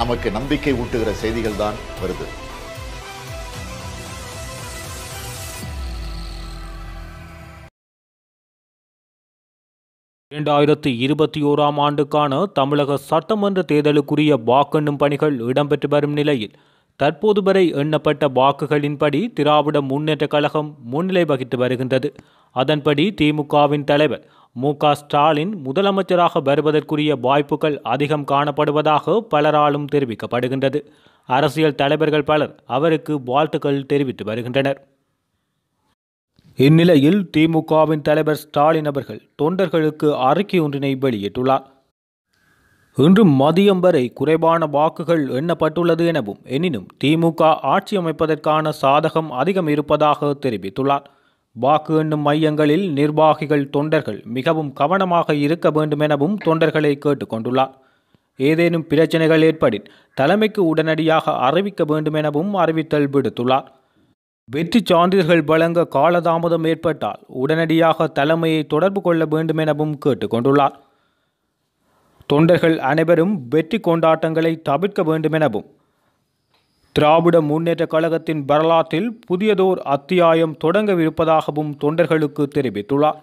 நமக்கு நம்பிக்கை ஊட்டுகிற செய்திகள் தான் வருது இரண்டாயிரத்தி இருபத்தி ஓராம் ஆண்டுக்கான தமிழக சட்டமன்ற தேர்தலுக்குரிய வாக்கெண்ணும் பணிகள் இடம்பெற்று வரும் நிலையில் தற்போது வரை எண்ணப்பட்ட வாக்குகளின்படி திராவிட முன்னேற்ற கழகம் முன்னிலை வகித்து வருகின்றது அதன்படி திமுகவின் தலைவர் மு ஸ்டாலின் முதலமைச்சராக வருவதற்குரிய வாய்ப்புகள் அதிகம் காணப்படுவதாக பலராலும் தெரிவிக்கப்படுகின்றது அரசியல் தலைவர்கள் பலர் அவருக்கு வாழ்த்துக்கள் தெரிவித்து வருகின்றனர் இந்நிலையில் திமுகவின் தலைவர் ஸ்டாலின் அவர்கள் தொண்டர்களுக்கு அறிக்கை ஒன்றினை வெளியிட்டுள்ளார் இன்று மதியம் வரை குறைவான வாக்குகள் எண்ணப்பட்டுள்ளது எனவும் எனினும் திமுக ஆட்சி அமைப்பதற்கான சாதகம் அதிகம் இருப்பதாக தெரிவித்துள்ளார் வாக்கு எண்ணும் மையங்களில் நிர்வாகிகள் தொண்டர்கள் மிகவும் கவனமாக இருக்க வேண்டும் எனவும் தொண்டர்களை கேட்டுக்கொண்டுள்ளார் ஏதேனும் பிரச்சனைகள் ஏற்படின் தலைமைக்கு உடனடியாக அறிவிக்க வேண்டும் எனவும் அறிவித்தல் விடுத்துள்ளார் வெற்றி சான்றிதழ்கள் வழங்க காலதாமதம் ஏற்பட்டால் உடனடியாக தலைமையை தொடர்பு கொள்ள வேண்டும் எனவும் கேட்டுக்கொண்டுள்ளார் தொண்டர்கள் அனைவரும் வெற்றி கொண்டாட்டங்களை தவிர்க்க வேண்டுமெனவும் திராவிட முன்னேற்ற கழகத்தின் வரலாற்றில் புதியதோர் அத்தியாயம் தொடங்கவிருப்பதாகவும் தொண்டர்களுக்கு தெரிவித்துள்ளார்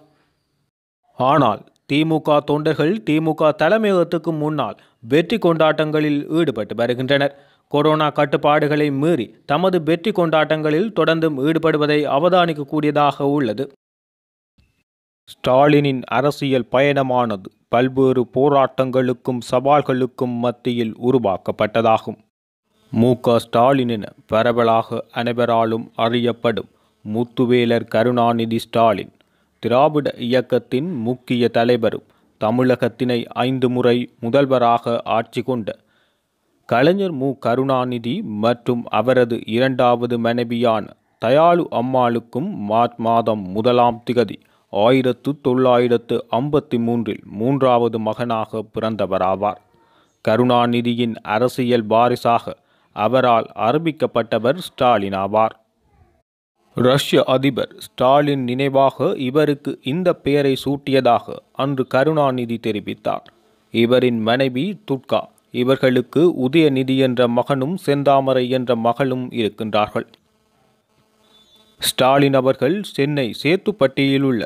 ஆனால் திமுக தொண்டர்கள் திமுக தலைமையகத்துக்கு முன்னால் வெற்றி கொண்டாட்டங்களில் ஈடுபட்டு வருகின்றனர் கொரோனா கட்டுப்பாடுகளை மீறி தமது வெற்றி கொண்டாட்டங்களில் தொடர்ந்தும் ஈடுபடுவதை அவதானிக்கக்கூடியதாக உள்ளது ஸ்டாலினின் அரசியல் பயணமானது பல்வேறு போராட்டங்களுக்கும் சவால்களுக்கும் மத்தியில் உருவாக்கப்பட்டதாகும் மு க ஸ்டாலினின பரவலாக அனைவராலும் அறியப்படும் முத்துவேலர் கருணாநிதி ஸ்டாலின் திராவிட இயக்கத்தின் முக்கிய தலைவரும் தமிழகத்தினை ஐந்து முறை முதல்வராக ஆட்சி கொண்ட கலைஞர் மு கருணாநிதி மற்றும் அவரது இரண்டாவது மனைவியான தயாளு அம்மாளுக்கும் மார்ச் மாதம் முதலாம் திகதி ஆயிரத்து தொள்ளாயிரத்து ஐம்பத்தி மூன்றில் மூன்றாவது மகனாக பிறந்தவராவார் கருணாநிதியின் அரசியல் வாரிசாக அவரால் அறிவிக்கப்பட்டவர் ஸ்டாலின் ஆவார் ரஷ்ய அதிபர் ஸ்டாலின் நினைவாக இவருக்கு இந்த பெயரை சூட்டியதாக அன்று கருணாநிதி தெரிவித்தார் இவரின் மனைவி துட்கா இவர்களுக்கு உதயநிதி என்ற மகனும் செந்தாமரை என்ற மகளும் இருக்கின்றார்கள் ஸ்டாலின் அவர்கள் சென்னை சேத்துப்பட்டியில் உள்ள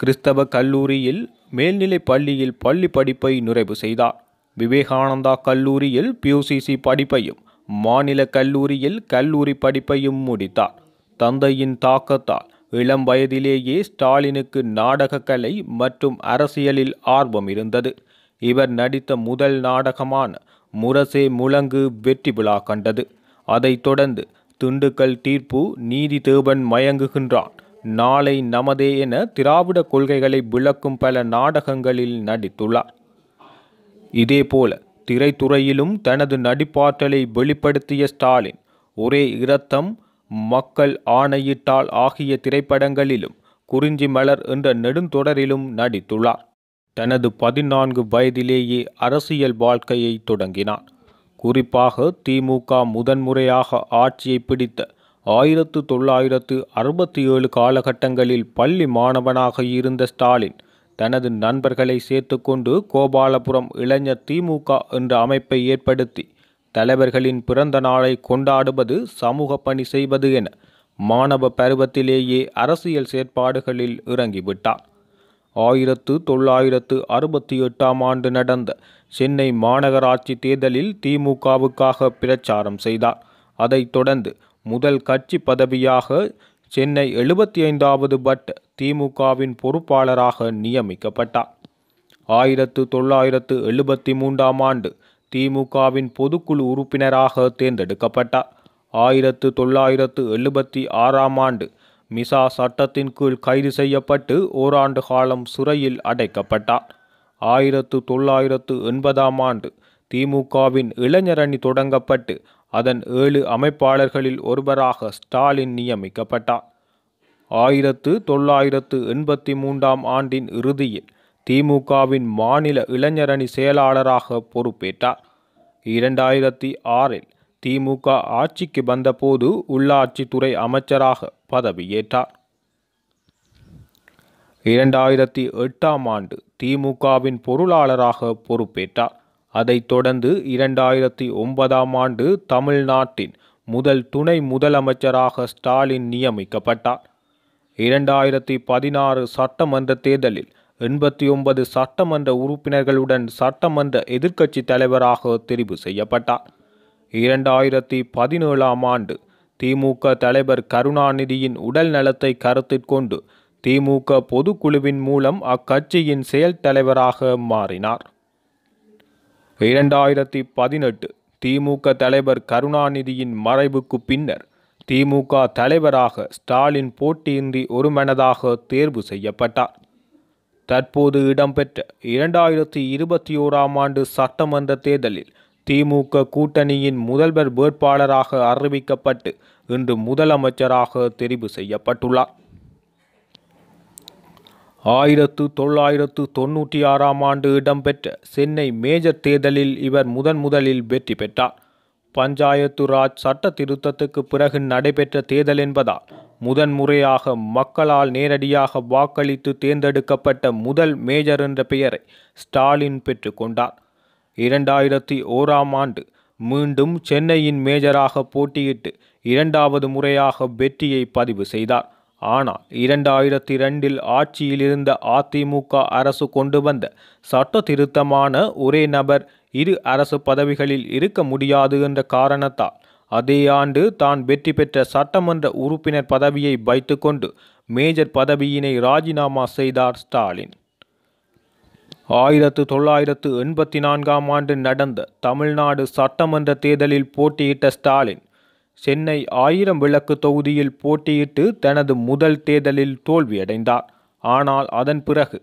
கிறிஸ்தவ கல்லூரியில் மேல்நிலை பள்ளியில் பள்ளி படிப்பை நிறைவு செய்தார் விவேகானந்தா கல்லூரியில் பியூசிசி படிப்பையும் மாநில கல்லூரியில் கல்லூரி படிப்பையும் முடித்தார் தந்தையின் தாக்கத்தால் இளம் வயதிலேயே ஸ்டாலினுக்கு நாடகக்கலை மற்றும் அரசியலில் ஆர்வம் இருந்தது இவர் நடித்த முதல் நாடகமான முரசே முழங்கு வெற்றி விழா கண்டது அதைத் தொடர்ந்து திண்டுக்கல் தீர்ப்பு நீதி தேவன் மயங்குகின்றான் நாளை நமதே என திராவிட கொள்கைகளை விளக்கும் பல நாடகங்களில் நடித்துள்ளார் இதேபோல திரைத்துறையிலும் தனது நடிப்பாற்றலை வெளிப்படுத்திய ஸ்டாலின் ஒரே இரத்தம் மக்கள் ஆணையிட்டால் ஆகிய திரைப்படங்களிலும் குறிஞ்சி மலர் என்ற நெடுந்தொடரிலும் நடித்துள்ளார் தனது பதினான்கு வயதிலேயே அரசியல் வாழ்க்கையை தொடங்கினார் குறிப்பாக திமுக முதன்முறையாக ஆட்சியை பிடித்த ஆயிரத்து தொள்ளாயிரத்து அறுபத்தி ஏழு காலகட்டங்களில் பள்ளி மாணவனாக இருந்த ஸ்டாலின் தனது நண்பர்களை சேர்த்துக்கொண்டு கோபாலபுரம் இளைஞர் திமுக என்ற அமைப்பை ஏற்படுத்தி தலைவர்களின் பிறந்த நாளை கொண்டாடுவது சமூக பணி செய்வது என மாணவ பருவத்திலேயே அரசியல் செயற்பாடுகளில் இறங்கிவிட்டார் ஆயிரத்து தொள்ளாயிரத்து அறுபத்தி எட்டாம் ஆண்டு நடந்த சென்னை மாநகராட்சி தேர்தலில் திமுகவுக்காக பிரச்சாரம் செய்தார் அதைத் தொடர்ந்து முதல் கட்சி பதவியாக சென்னை எழுபத்தி ஐந்தாவது பட் திமுகவின் பொறுப்பாளராக நியமிக்கப்பட்டார் ஆயிரத்து தொள்ளாயிரத்து எழுபத்தி மூன்றாம் ஆண்டு திமுகவின் பொதுக்குழு உறுப்பினராக தேர்ந்தெடுக்கப்பட்டார் ஆயிரத்து தொள்ளாயிரத்து எழுபத்தி ஆறாம் ஆண்டு மிசா சட்டத்தின் கீழ் கைது செய்யப்பட்டு ஓராண்டு காலம் சிறையில் அடைக்கப்பட்டார் ஆயிரத்து தொள்ளாயிரத்து எண்பதாம் ஆண்டு திமுகவின் இளைஞரணி தொடங்கப்பட்டு அதன் ஏழு அமைப்பாளர்களில் ஒருவராக ஸ்டாலின் நியமிக்கப்பட்டார் ஆயிரத்து தொள்ளாயிரத்து எண்பத்தி மூன்றாம் ஆண்டின் இறுதியில் திமுகவின் மாநில இளைஞரணி செயலாளராக பொறுப்பேற்றார் இரண்டாயிரத்தி ஆறில் திமுக ஆட்சிக்கு வந்தபோது உள்ளாட்சித்துறை அமைச்சராக பதவியேற்றார் இரண்டாயிரத்தி எட்டாம் ஆண்டு திமுகவின் பொருளாளராக பொறுப்பேற்றார் அதைத் தொடர்ந்து இரண்டாயிரத்தி ஒன்பதாம் ஆண்டு தமிழ்நாட்டின் முதல் துணை முதலமைச்சராக ஸ்டாலின் நியமிக்கப்பட்டார் இரண்டாயிரத்தி பதினாறு சட்டமன்ற தேர்தலில் எண்பத்தி ஒன்பது சட்டமன்ற உறுப்பினர்களுடன் சட்டமன்ற எதிர்க்கட்சி தலைவராக தெரிவு செய்யப்பட்டார் இரண்டாயிரத்தி பதினேழாம் ஆண்டு திமுக தலைவர் கருணாநிதியின் உடல் நலத்தை கருத்தில் கொண்டு திமுக பொதுக்குழுவின் மூலம் அக்கட்சியின் செயல் தலைவராக மாறினார் இரண்டாயிரத்தி பதினெட்டு திமுக தலைவர் கருணாநிதியின் மறைவுக்கு பின்னர் திமுக தலைவராக ஸ்டாலின் போட்டியின்றி ஒருமனதாக தேர்வு செய்யப்பட்டார் தற்போது இடம்பெற்ற இரண்டாயிரத்தி இருபத்தி ஓராம் ஆண்டு சட்டமன்ற தேர்தலில் திமுக கூட்டணியின் முதல்வர் வேட்பாளராக அறிவிக்கப்பட்டு இன்று முதலமைச்சராக தெரிவு செய்யப்பட்டுள்ளார் ஆயிரத்து தொள்ளாயிரத்து தொன்னூற்றி ஆறாம் ஆண்டு இடம்பெற்ற சென்னை மேஜர் தேர்தலில் இவர் முதன் முதலில் வெற்றி பெற்றார் பஞ்சாயத்து ராஜ் சட்ட திருத்தத்துக்கு பிறகு நடைபெற்ற தேர்தல் என்பதால் முதன்முறையாக மக்களால் நேரடியாக வாக்களித்து தேர்ந்தெடுக்கப்பட்ட முதல் மேஜர் என்ற பெயரை ஸ்டாலின் பெற்றுக்கொண்டார் இரண்டாயிரத்தி ஓராம் ஆண்டு மீண்டும் சென்னையின் மேஜராக போட்டியிட்டு இரண்டாவது முறையாக வெற்றியை பதிவு செய்தார் ஆனால் இரண்டாயிரத்தி இரண்டில் ஆட்சியில் இருந்த அதிமுக அரசு கொண்டு வந்த சட்ட திருத்தமான ஒரே நபர் இரு அரசு பதவிகளில் இருக்க முடியாது என்ற காரணத்தால் அதே ஆண்டு தான் வெற்றி பெற்ற சட்டமன்ற உறுப்பினர் பதவியை வைத்துக்கொண்டு மேஜர் பதவியினை ராஜினாமா செய்தார் ஸ்டாலின் ஆயிரத்து தொள்ளாயிரத்து எண்பத்தி நான்காம் ஆண்டு நடந்த தமிழ்நாடு சட்டமன்ற தேர்தலில் போட்டியிட்ட ஸ்டாலின் சென்னை ஆயிரம் விளக்கு தொகுதியில் போட்டியிட்டு தனது முதல் தேர்தலில் தோல்வியடைந்தார் ஆனால் அதன் பிறகு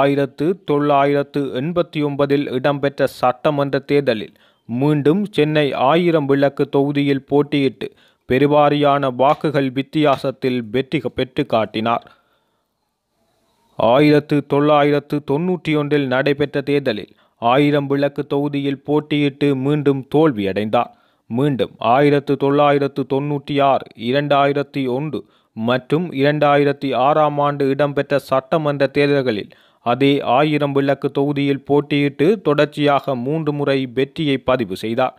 ஆயிரத்து தொள்ளாயிரத்து எண்பத்தி ஒன்பதில் இடம்பெற்ற சட்டமன்ற தேர்தலில் மீண்டும் சென்னை ஆயிரம் விளக்கு தொகுதியில் போட்டியிட்டு பெருவாரியான வாக்குகள் வித்தியாசத்தில் வெற்றி பெற்று காட்டினார் ஆயிரத்து தொள்ளாயிரத்து தொன்னூற்றி ஒன்றில் நடைபெற்ற தேர்தலில் ஆயிரம் விளக்கு தொகுதியில் போட்டியிட்டு மீண்டும் தோல்வியடைந்தார் மீண்டும் ஆயிரத்து தொள்ளாயிரத்து தொன்னூற்றி ஆறு இரண்டாயிரத்தி ஒன்று மற்றும் இரண்டாயிரத்தி ஆறாம் ஆண்டு இடம்பெற்ற சட்டமன்ற தேர்தல்களில் அதே ஆயிரம் விளக்கு தொகுதியில் போட்டியிட்டு தொடர்ச்சியாக மூன்று முறை வெற்றியை பதிவு செய்தார்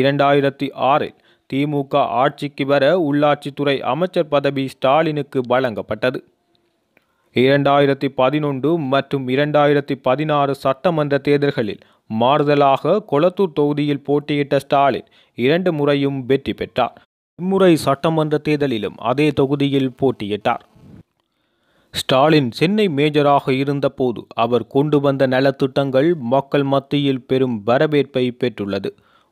இரண்டாயிரத்தி ஆறில் திமுக ஆட்சிக்கு வர உள்ளாட்சித்துறை அமைச்சர் பதவி ஸ்டாலினுக்கு வழங்கப்பட்டது இரண்டாயிரத்தி பதினொன்று மற்றும் இரண்டாயிரத்தி பதினாறு சட்டமன்ற தேர்தல்களில் மாறுதலாக கொளத்தூர் தொகுதியில் போட்டியிட்ட ஸ்டாலின் இரண்டு முறையும் வெற்றி பெற்றார் இம்முறை சட்டமன்ற தேர்தலிலும் அதே தொகுதியில் போட்டியிட்டார் ஸ்டாலின் சென்னை மேஜராக இருந்தபோது அவர் கொண்டு வந்த நலத்திட்டங்கள் மக்கள் மத்தியில் பெரும் வரவேற்பை பெற்றுள்ளது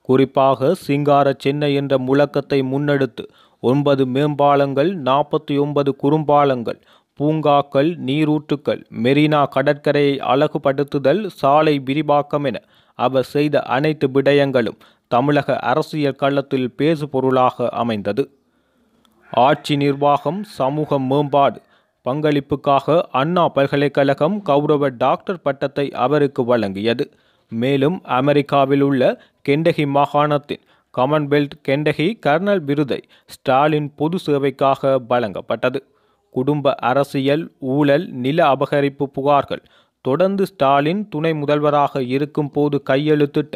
குறிப்பாக சிங்கார சென்னை என்ற முழக்கத்தை முன்னெடுத்து ஒன்பது மேம்பாலங்கள் நாற்பத்தி ஒன்பது குறும்பாலங்கள் பூங்காக்கள் நீரூற்றுக்கள் மெரினா கடற்கரையை அழகுபடுத்துதல் சாலை விரிவாக்கம் என அவர் செய்த அனைத்து விடயங்களும் தமிழக அரசியல் களத்தில் பேசுபொருளாக அமைந்தது ஆட்சி நிர்வாகம் சமூக மேம்பாடு பங்களிப்புக்காக அண்ணா பல்கலைக்கழகம் கௌரவ டாக்டர் பட்டத்தை அவருக்கு வழங்கியது மேலும் அமெரிக்காவில் உள்ள கெண்டகி மாகாணத்தின் காமன்வெல்த் கெண்டகி கர்னல் விருதை ஸ்டாலின் பொது சேவைக்காக வழங்கப்பட்டது குடும்ப அரசியல் ஊழல் நில அபகரிப்பு புகார்கள் தொடர்ந்து ஸ்டாலின் துணை முதல்வராக இருக்கும் போது கையெழுத்திட்ட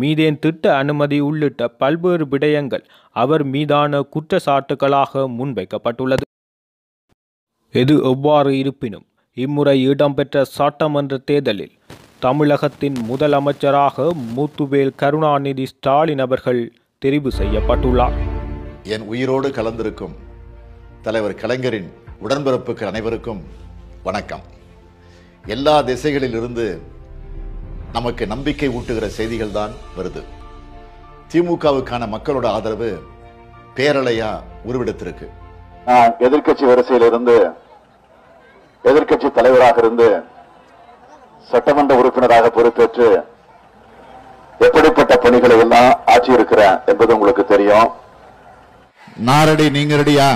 மீதேன் திட்ட அனுமதி உள்ளிட்ட பல்வேறு விடயங்கள் அவர் மீதான குற்றச்சாட்டுகளாக முன்வைக்கப்பட்டுள்ளது எது எவ்வாறு இருப்பினும் இம்முறை இடம்பெற்ற சட்டமன்ற தேர்தலில் தமிழகத்தின் முதலமைச்சராக மூத்துவேல் கருணாநிதி ஸ்டாலின் அவர்கள் தெரிவு செய்யப்பட்டுள்ளார் என் உயிரோடு கலந்திருக்கும் தலைவர் கலைஞரின் உடன்பிறப்புக்கு அனைவருக்கும் வணக்கம் எல்லா திசைகளிலிருந்து நமக்கு நம்பிக்கை ஊட்டுகிற செய்திகள் தான் வருது திமுகவுக்கான மக்களோட ஆதரவு பேரலையா உருவெடுத்திருக்கு எதிர்கட்சி இருந்து எதிர்கட்சி தலைவராக இருந்து சட்டமன்ற உறுப்பினராக பொறுப்பேற்று எப்படிப்பட்ட பணிகளை எல்லாம் ஆட்சி இருக்கிறேன் என்பது உங்களுக்கு தெரியும் நாரடி நீங்க ரெடியா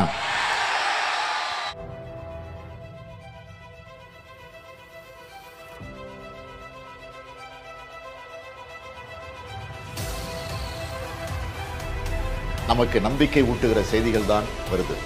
நமக்கு நம்பிக்கை ஊட்டுகிற செய்திகள் தான் வருது